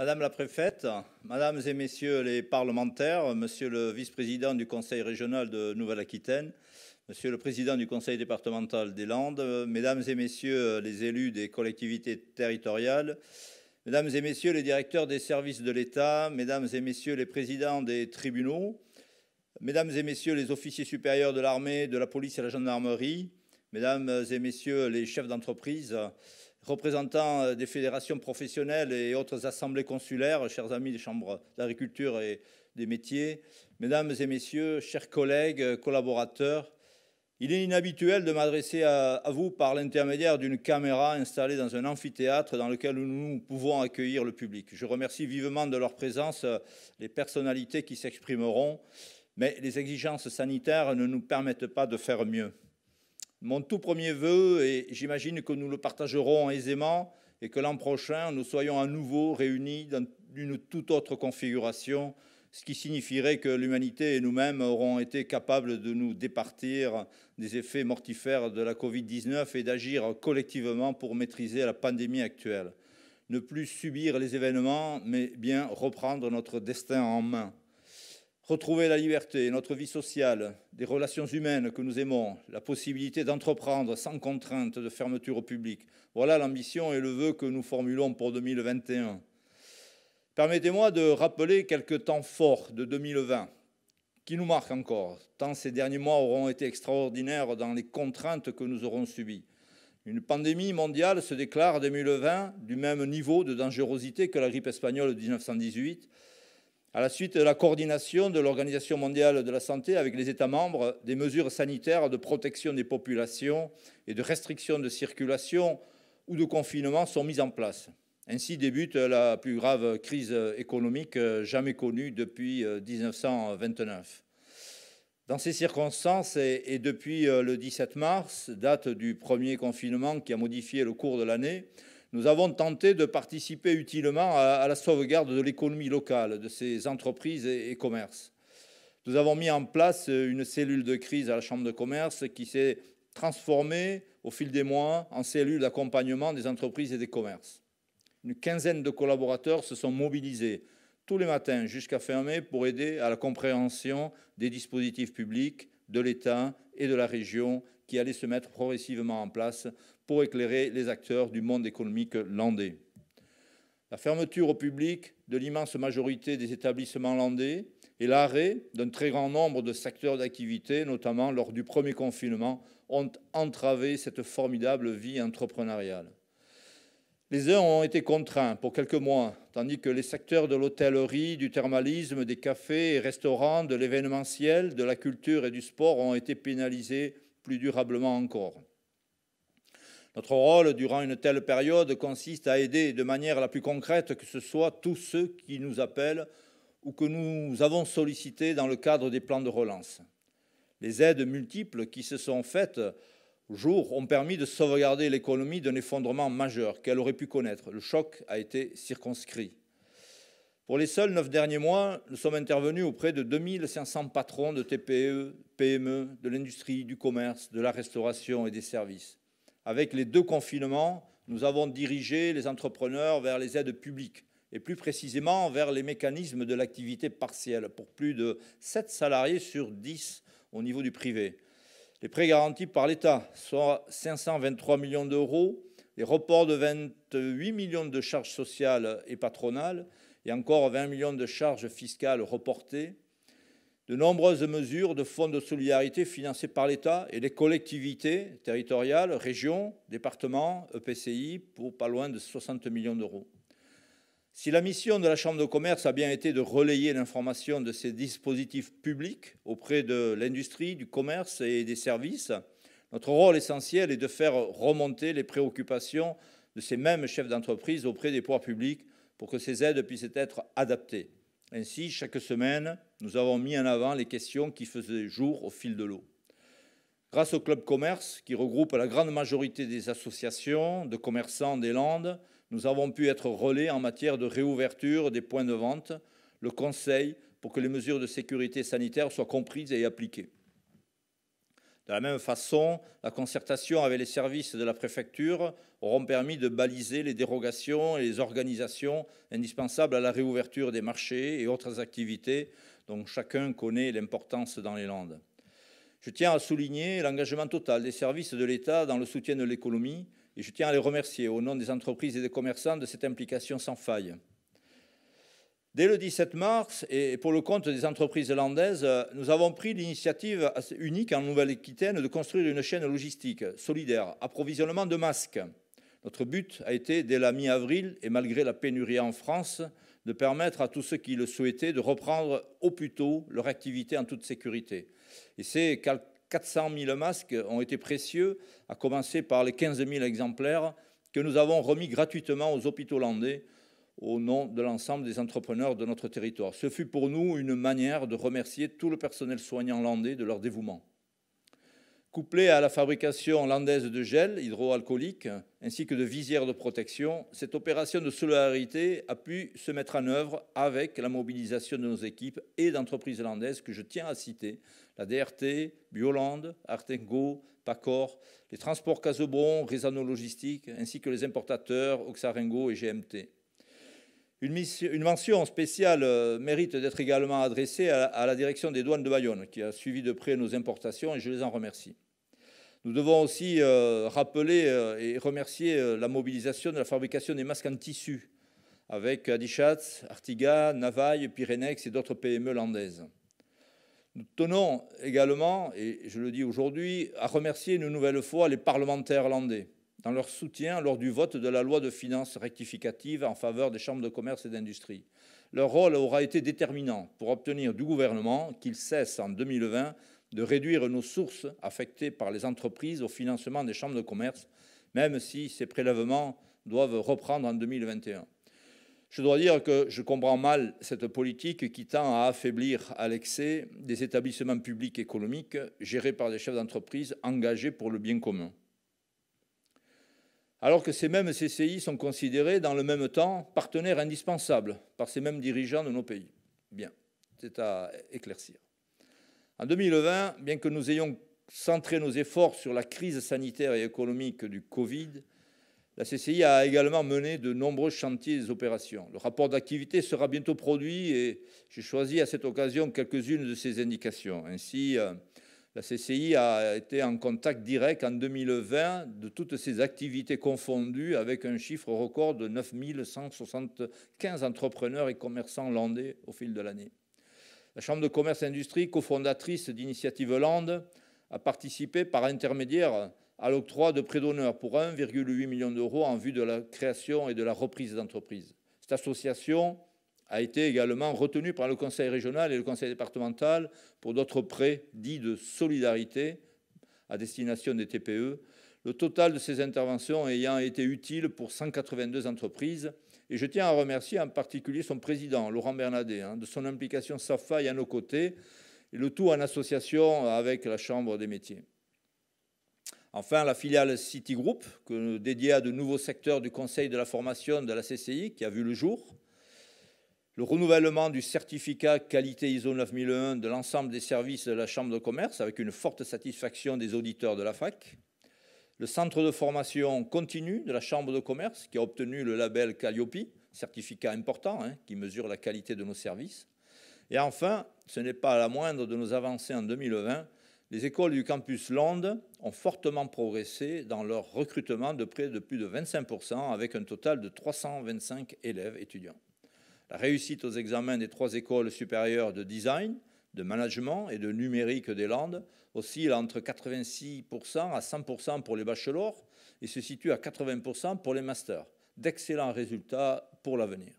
Madame la préfète, mesdames et messieurs les parlementaires, monsieur le vice-président du Conseil régional de Nouvelle-Aquitaine, monsieur le président du Conseil départemental des Landes, mesdames et messieurs les élus des collectivités territoriales, mesdames et messieurs les directeurs des services de l'État, mesdames et messieurs les présidents des tribunaux, mesdames et messieurs les officiers supérieurs de l'armée, de la police et de la gendarmerie, mesdames et messieurs les chefs d'entreprise, représentants euh, des fédérations professionnelles et autres assemblées consulaires, chers amis des chambres d'agriculture et des métiers, mesdames et messieurs, chers collègues, euh, collaborateurs, il est inhabituel de m'adresser à, à, vous par l'intermédiaire d'une caméra installée dans un amphithéâtre dans lequel nous pouvons accueillir le public. Je remercie vivement de leur présence euh, les personnalités qui s'exprimeront, mais les exigences sanitaires ne nous permettent pas de faire mieux. Mon tout premier vœu, et j'imagine que nous le partagerons aisément, est que l'an prochain, nous soyons à nouveau réunis dans une toute autre configuration, ce qui signifierait que l'humanité et nous-mêmes aurons été capables de nous départir des effets mortifères de la Covid-19 et d'agir collectivement pour maîtriser la pandémie actuelle. Ne plus subir les événements, mais bien reprendre notre destin en main retrouver la liberté, notre vie sociale, des relations humaines que nous aimons, la possibilité d'entreprendre sans contrainte de fermeture au public. Voilà l'ambition et le vœu que nous formulons pour 2021. Permettez-moi de rappeler quelques temps forts de 2020 qui nous marquent encore, tant ces derniers mois auront été extraordinaires dans les contraintes que nous aurons subies. Une pandémie mondiale se déclare en 2020 du même niveau de dangerosité que la grippe espagnole de 1918 à la suite de la coordination de l'Organisation mondiale de la santé avec les États membres des mesures sanitaires de protection des populations et de restriction de circulation ou de confinement sont mises en place. Ainsi débute la plus grave crise économique jamais connue depuis 1929. Euh, Dans ces circonstances, et depuis euh, le 17 mars, date du premier confinement qui a modifié le cours de l'année, nous avons tenté de participer utilement à, la sauvegarde de l'économie locale, de ces entreprises et, commerces. Nous avons mis en place une cellule de crise à la Chambre de commerce qui s'est transformée au fil des mois en cellule d'accompagnement des entreprises et des commerces. Une quinzaine de collaborateurs se sont mobilisés tous les matins jusqu'à fin mai pour aider à la compréhension des dispositifs publics de l'État et de la région qui allait se mettre progressivement en place pour éclairer les acteurs du monde économique landais. La fermeture au public de l'immense majorité des établissements landais et l'arrêt d'un très grand nombre de secteurs d'activité, notamment lors du premier confinement, ont entravé cette formidable vie entrepreneuriale. Les heures ont été contraintes pour quelques mois, tandis que les secteurs de l'hôtellerie, du thermalisme, des cafés et restaurants, de l'événementiel, de la culture et du sport ont été pénalisés plus durablement encore. Notre rôle durant une telle période consiste à aider de manière la plus concrète que ce soit tous ceux qui nous appellent ou que nous avons sollicités dans le cadre des plans de relance. Les aides multiples qui se sont faites jour ont permis de sauvegarder l'économie d'un effondrement majeur qu'elle aurait pu connaître. Le choc a été circonscrit. Pour les seuls neuf derniers mois, nous sommes intervenus auprès de 2500 patrons de TPE, PME, de l'industrie, du commerce, de la restauration et des services. Avec les deux confinements, nous avons dirigé les entrepreneurs vers les aides publiques et plus précisément vers les mécanismes de l'activité partielle pour plus de 7 salariés sur 10 au niveau du privé. Les prêts garantis par l'État, sont 523 millions d'euros, les reports de 28 millions de charges sociales et patronales, et encore 20 millions de charges fiscales reportées, de nombreuses mesures de fonds de solidarité financées par l'État et les collectivités territoriales, régions, départements, EPCI, pour pas loin de 60 millions d'euros. Si la mission de la Chambre de commerce a bien été de relayer l'information de ces dispositifs publics auprès de l'industrie, du commerce et des services, notre rôle essentiel est de faire remonter les préoccupations de ces mêmes chefs d'entreprise auprès des pouvoirs publics pour que ces aides puissent être adaptées. Ainsi, chaque semaine, nous avons mis en avant les questions qui faisaient jour au fil de l'eau. Grâce au Club Commerce, qui regroupe la grande majorité des associations de commerçants des Landes, nous avons pu être relais en matière de réouverture des points de vente, le conseil pour que les mesures de sécurité sanitaire soient comprises et appliquées. De la même façon, la concertation avec les services de la préfecture auront permis de baliser les dérogations et les organisations indispensables à la réouverture des marchés et autres activités dont chacun connaît l'importance dans les Landes. Je tiens à souligner l'engagement total des services de l'État dans le soutien de l'économie et je tiens à les remercier au nom des entreprises et des commerçants de cette implication sans faille. Dès le 17 mars, et pour le compte des entreprises hollandaises, nous avons pris l'initiative unique en Nouvelle-Aquitaine de construire une chaîne logistique solidaire, approvisionnement de masques. Notre but a été, dès la mi-avril, et malgré la pénurie en France, de permettre à tous ceux qui le souhaitaient de reprendre au plus tôt leur activité en toute sécurité. Et ces 400 000 masques ont été précieux, à commencer par les 15 000 exemplaires que nous avons remis gratuitement aux hôpitaux landais au nom de l'ensemble des entrepreneurs de notre territoire. Ce fut pour nous une manière de remercier tout le personnel soignant landais de leur dévouement. Couplé à la fabrication landaise de gel hydroalcoolique ainsi que de visières de protection, cette opération de solidarité a pu se mettre en œuvre avec la mobilisation de nos équipes et d'entreprises landaises que je tiens à citer la DRT, Bioland, Artengo, Pacor, les transports Casobon, Résano Logistique ainsi que les importateurs Oxarengo et GMT. Une, mention spéciale euh, mérite d'être également adressée à, la direction des douanes de Bayonne, qui a suivi de près nos importations, et je les en remercie. Nous devons aussi euh, rappeler euh, et remercier la mobilisation de la fabrication des masques en tissu avec Adichatz, Artiga, Navaille, Pyrenex et d'autres PME landaises. Nous tenons également, et je le dis aujourd'hui, à remercier une nouvelle fois les parlementaires landais dans leur soutien lors du vote de la loi de finances rectificative en faveur des chambres de commerce et d'industrie. Leur rôle aura été déterminant pour obtenir du gouvernement qu'il cesse en 2020 de réduire nos sources affectées par les entreprises au financement des chambres de commerce, même si ces prélèvements doivent reprendre en 2021. Je dois dire que je comprends mal cette politique qui tend à affaiblir à l'excès des établissements publics économiques gérés par des chefs d'entreprise engagés pour le bien commun alors que ces mêmes CCI sont considérés dans le même temps partenaires indispensables par ces mêmes dirigeants de nos pays. Bien, c'est à éclaircir. En 2020, bien que nous ayons centré nos efforts sur la crise sanitaire et économique du Covid, la CCI a également mené de nombreux chantiers et opérations. Le rapport d'activité sera bientôt produit et j'ai choisi à cette occasion quelques-unes de ces indications. Ainsi, euh, la CCI a été en contact direct en 2020 de toutes ces activités confondues avec un chiffre record de 9175 entrepreneurs et commerçants landais au fil de l'année. La Chambre de commerce et industrie, cofondatrice d'Initiative Land, a participé par intermédiaire à l'octroi de prêts d'honneur pour 1,8 million d'euros en vue de la création et de la reprise d'entreprises. Cette association a été également retenu par le Conseil régional et le Conseil départemental pour d'autres prêts dits de solidarité à destination des TPE, le total de ces interventions ayant été utile pour 182 entreprises. Et je tiens à remercier en particulier son président, Laurent Bernadet, hein, de son implication sans à nos côtés, et le tout en association avec la Chambre des métiers. Enfin, la filiale Citigroup, dédiée à de nouveaux secteurs du Conseil de la formation de la CCI, qui a vu le jour, le renouvellement du certificat qualité ISO 9001 de l'ensemble des services de la Chambre de commerce avec une forte satisfaction des auditeurs de la fac, le centre de formation continue de la Chambre de commerce qui a obtenu le label Calliope, certificat important hein, qui mesure la qualité de nos services, et enfin, ce n'est pas la moindre de nos avancées en 2020, les écoles du campus Londres ont fortement progressé dans leur recrutement de près de plus de 25%, avec un total de 325 élèves étudiants la réussite aux examens des trois écoles supérieures de design, de management et de numérique des Landes oscille entre 86% à 100% pour les bachelors et se situe à 80% pour les masters. D'excellents résultats pour l'avenir.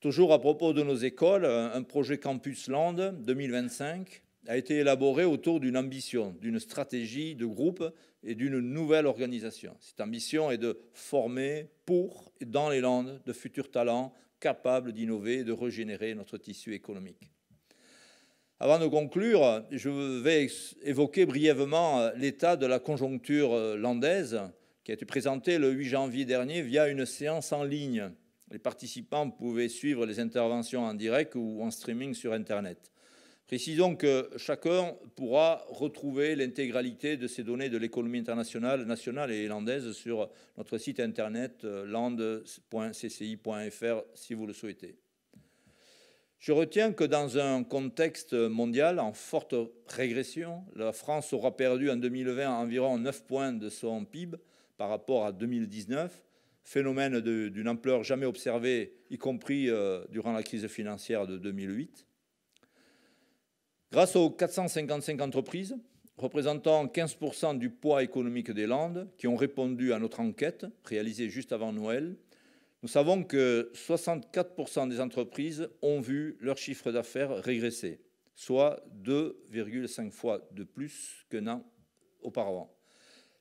Toujours à propos de nos écoles, un projet Campus Land 2025 a été élaboré autour d'une ambition, d'une stratégie de groupe et d'une nouvelle organisation. Cette ambition est de former pour et dans les Landes de futurs talents capable d'innover et de régénérer notre tissu économique. Avant de conclure, je vais évoquer brièvement l'état de la conjoncture landaise qui a été présentée le 8 janvier dernier via une séance en ligne. Les participants pouvaient suivre les interventions en direct ou en streaming sur Internet. Précisons que chacun pourra retrouver l'intégralité de ces données de l'économie internationale, nationale et irlandaise sur notre site internet euh, land.cci.fr si vous le souhaitez. Je retiens que dans un contexte mondial en forte régression, la France aura perdu en 2020 environ 9 points de son PIB par rapport à 2019, phénomène d'une ampleur jamais observée, y compris euh, durant la crise financière de 2008. Grâce aux 455 entreprises, représentant 15% du poids économique des Landes, qui ont répondu à notre enquête réalisée juste avant Noël, nous savons que 64% des entreprises ont vu leur chiffre d'affaires régresser, soit 2,5 fois de plus qu'un an auparavant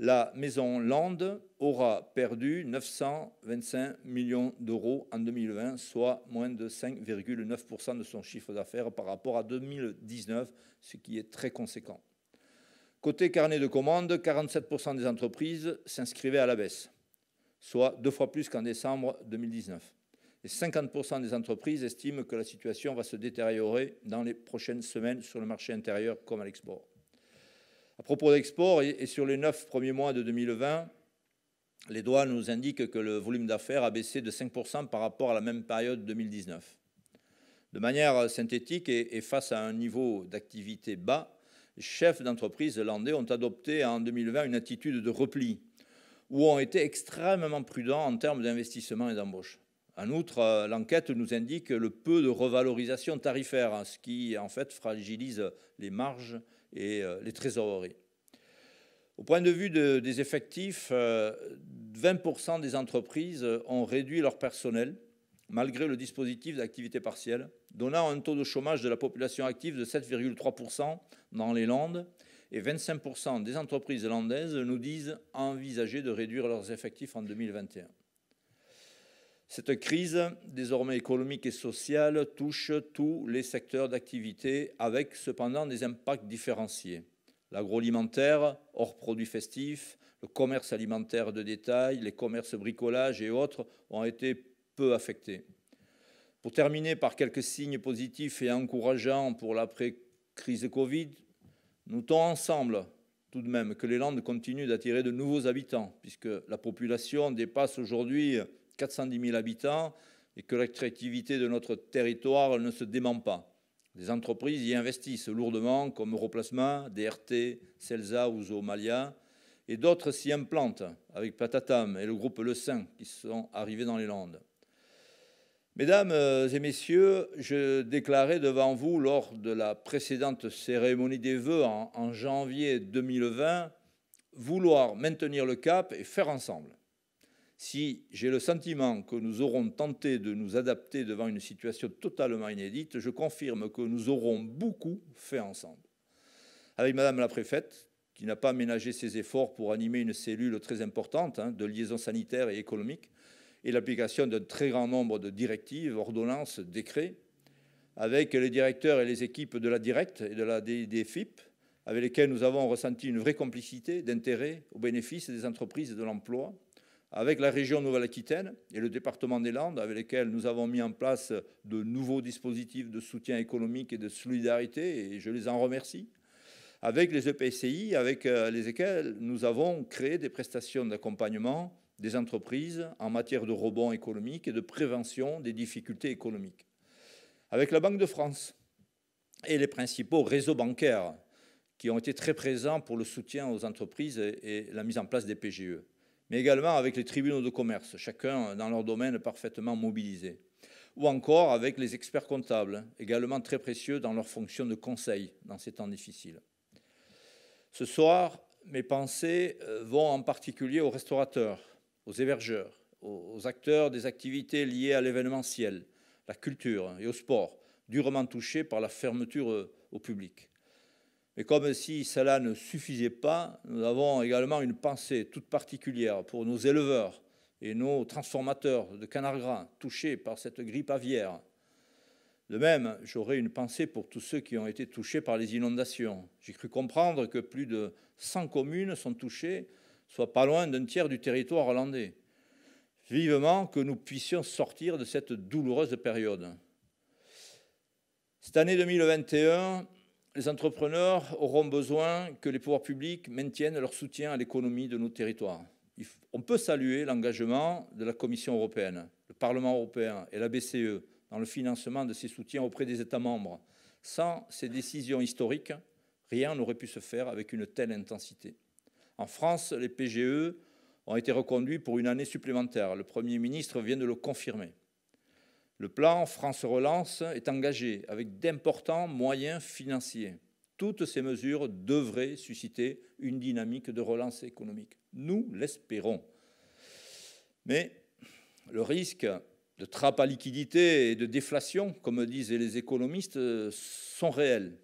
la maison Land aura perdu 925 millions d'euros en 2020, soit moins de 5,9% de son chiffre d'affaires par rapport à 2019, ce qui est très conséquent. Côté carnet de commandes, 47% des entreprises s'inscrivaient à la baisse, soit deux fois plus qu'en décembre 2019. Et 50% des entreprises estiment que la situation va se détériorer dans les prochaines semaines sur le marché intérieur comme à l'export propos d'export et, sur les neuf premiers mois de 2020, les doigts nous indiquent que le volume d'affaires a baissé de 5% par rapport à la même période 2019. De manière synthétique et face à un niveau d'activité bas, les chefs d'entreprise landais ont adopté en 2020 une attitude de repli, où ont été extrêmement prudents en termes d'investissement et d'embauche. En outre, l'enquête nous indique le peu de revalorisation tarifaire, ce qui en fait fragilise les marges et euh, les trésoreries. Au point de vue des effectifs, 20% euh, des entreprises ont réduit leur personnel malgré le dispositif d'activité partielle, donnant un taux de chômage de la population active de 7,3% dans les Landes et 25% des entreprises landaises nous disent envisager de réduire leurs effectifs en 2021. Cette crise, désormais économique et sociale, touche tous les secteurs d'activité, avec cependant des impacts différenciés. L'agroalimentaire, hors produits festifs, le commerce alimentaire de détail, les commerces bricolage et autres ont été peu affectés. Pour terminer par quelques signes positifs et encourageants pour l'après-crise Covid, notons ensemble tout de même que les Landes continuent d'attirer de nouveaux habitants, puisque la population dépasse aujourd'hui 410 000 habitants et que l'attractivité de notre territoire ne se dément pas. Des entreprises y investissent lourdement, comme Europlacement, DRT, Celsa ou Zoomalia, et d'autres s'y implantent, avec Patatam et le groupe Le Saint, qui sont arrivés dans les Landes. Mesdames euh, et messieurs, je déclarais devant vous lors de la précédente cérémonie des vœux en janvier 2020 vouloir maintenir le cap et faire ensemble. Si j'ai le sentiment que nous aurons tenté de nous adapter devant une situation totalement inédite, je confirme que nous aurons beaucoup fait ensemble. Avec Madame la Préfète, qui n'a pas ménagé ses efforts pour animer une cellule très importante hein, de liaison sanitaire et économique, et l'application d'un très grand nombre de directives, ordonnances, décrets, avec les directeurs et les équipes de la Directe et de la DFIP, avec lesquels nous avons ressenti une vraie complicité d'intérêt au bénéfice des entreprises et de l'emploi, avec la région Nouvelle-Aquitaine et le département des Landes, avec lesquels nous avons mis en place de nouveaux dispositifs de soutien économique et de solidarité, et je les en remercie, avec les EPCI, avec euh, lesquels nous avons créé des prestations d'accompagnement des entreprises en matière de rebond économique et de prévention des difficultés économiques. Avec la Banque de France et les principaux réseaux bancaires qui ont été très présents pour le soutien aux entreprises et la mise en place des PGE mais également avec les tribunaux de commerce, chacun dans leur domaine parfaitement mobilisé, ou encore avec les experts comptables, également très précieux dans leur fonction de conseil dans ces temps difficiles. Ce soir, mes pensées euh, vont en particulier aux restaurateurs, aux hébergeurs, aux acteurs des activités liées à l'événementiel, la culture et au sport, durement touchés par la fermeture euh, au public. Et comme si cela ne suffisait pas, nous avons également une pensée toute particulière pour nos éleveurs et nos transformateurs de canards gras touchés par cette grippe aviaire. De même, j'aurai une pensée pour tous ceux qui ont été touchés par les inondations. J'ai cru comprendre que plus de 100 communes sont touchées, soit pas loin d'un tiers du territoire hollandais. Vivement que nous puissions sortir de cette douloureuse période. Cette année 2021 les entrepreneurs auront besoin que les pouvoirs publics maintiennent leur soutien à l'économie de nos territoires. On peut saluer l'engagement de la Commission européenne, le Parlement européen et la BCE dans le financement de ces soutiens auprès des États membres. Sans ces décisions historiques, rien n'aurait pu se faire avec une telle intensité. En France, les PGE ont été reconduits pour une année supplémentaire. Le Premier ministre vient de le confirmer. Le plan France Relance est engagé avec d'importants moyens financiers. Toutes ces mesures devraient susciter une dynamique de relance économique. Nous l'espérons. Mais le risque de trappe à liquidité et de déflation, comme disent les économistes, sont réels.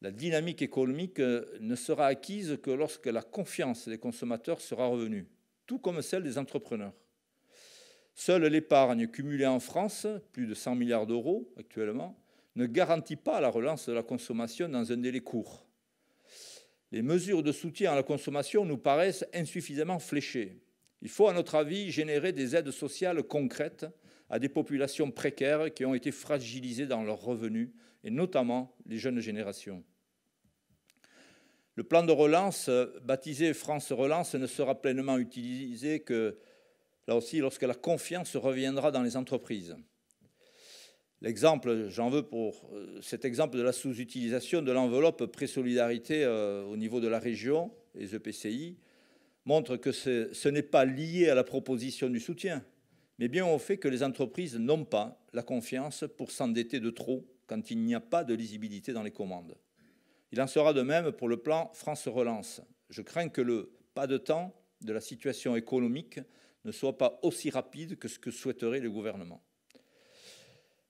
La dynamique économique ne sera acquise que lorsque la confiance des consommateurs sera revenue, tout comme celle des entrepreneurs. Seule l'épargne cumulée en France, plus de 100 milliards d'euros actuellement, ne garantit pas la relance de la consommation dans un délai court. Les mesures de soutien à la consommation nous paraissent insuffisamment fléchées. Il faut, à notre avis, générer des aides sociales concrètes à des populations précaires qui ont été fragilisées dans leurs revenus, et notamment les jeunes générations. Le plan de relance, baptisé France Relance, ne sera pleinement utilisé que là aussi, lorsque la confiance reviendra dans les entreprises. L'exemple, j'en veux pour euh, cet exemple de la sous-utilisation de l'enveloppe pré-solidarité euh, au niveau de la région, les EPCI, montre que ce, ce n'est pas lié à la proposition du soutien, mais bien au fait que les entreprises n'ont pas la confiance pour s'endetter de trop quand il n'y a pas de lisibilité dans les commandes. Il en sera de même pour le plan France Relance. Je crains que le pas de temps de la situation économique ne soit pas aussi rapide que ce que souhaiterait le gouvernement.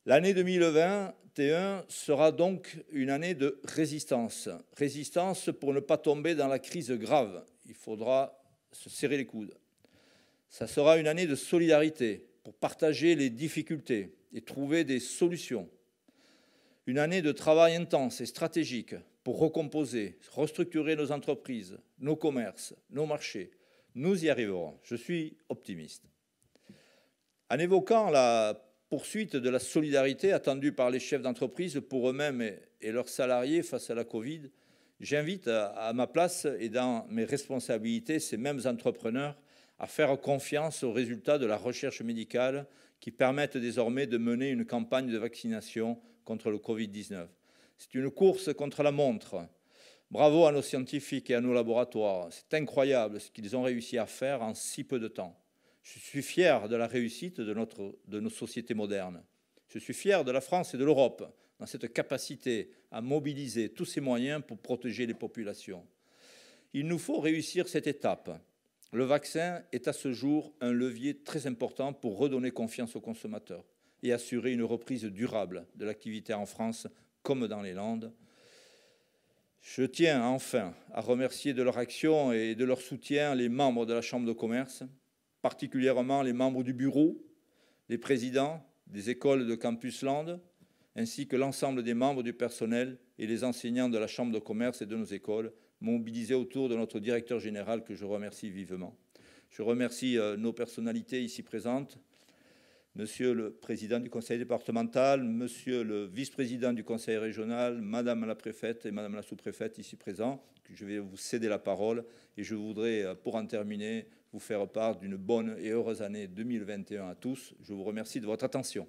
L'année 2021 sera donc une année de résistance. Résistance pour ne pas tomber dans la crise grave. Il faudra se serrer les coudes. Ça sera une année de solidarité pour partager les difficultés et trouver des solutions. Une année de travail intense et stratégique pour recomposer, restructurer nos entreprises, nos commerces, nos marchés, nous y arriverons, je suis optimiste. En évoquant la poursuite de la solidarité attendue par les chefs d'entreprise pour eux-mêmes et leurs salariés face à la Covid, j'invite à ma place et dans mes responsabilités ces mêmes entrepreneurs à faire confiance aux résultats de la recherche médicale qui permettent désormais de mener une campagne de vaccination contre le Covid-19. C'est une course contre la montre Bravo à nos scientifiques et à nos laboratoires. C'est incroyable ce qu'ils ont réussi à faire en si peu de temps. Je suis fier de la réussite de, nos sociétés modernes. Je suis fier de la France et de l'Europe dans cette capacité à mobiliser tous ces moyens pour protéger les populations. Il nous faut réussir cette étape. Le vaccin est à ce jour un levier très important pour redonner confiance aux consommateurs et assurer une reprise durable de l'activité en France comme dans les Landes, je tiens enfin à remercier de leur action et de leur soutien les membres de la Chambre de commerce, particulièrement les membres du bureau, les présidents des écoles de campus Land, ainsi que l'ensemble des membres du personnel et les enseignants de la Chambre de commerce et de nos écoles, mobilisés autour de notre directeur général que je remercie vivement. Je remercie euh, nos personnalités ici présentes, Monsieur le Président du Conseil départemental, Monsieur le Vice-président du Conseil régional, Madame la Préfète et Madame la Sous-préfète ici présents, je vais vous céder la parole et je voudrais, euh, pour en terminer, vous faire part d'une bonne et heureuse année 2021 à tous. Je vous remercie de votre attention.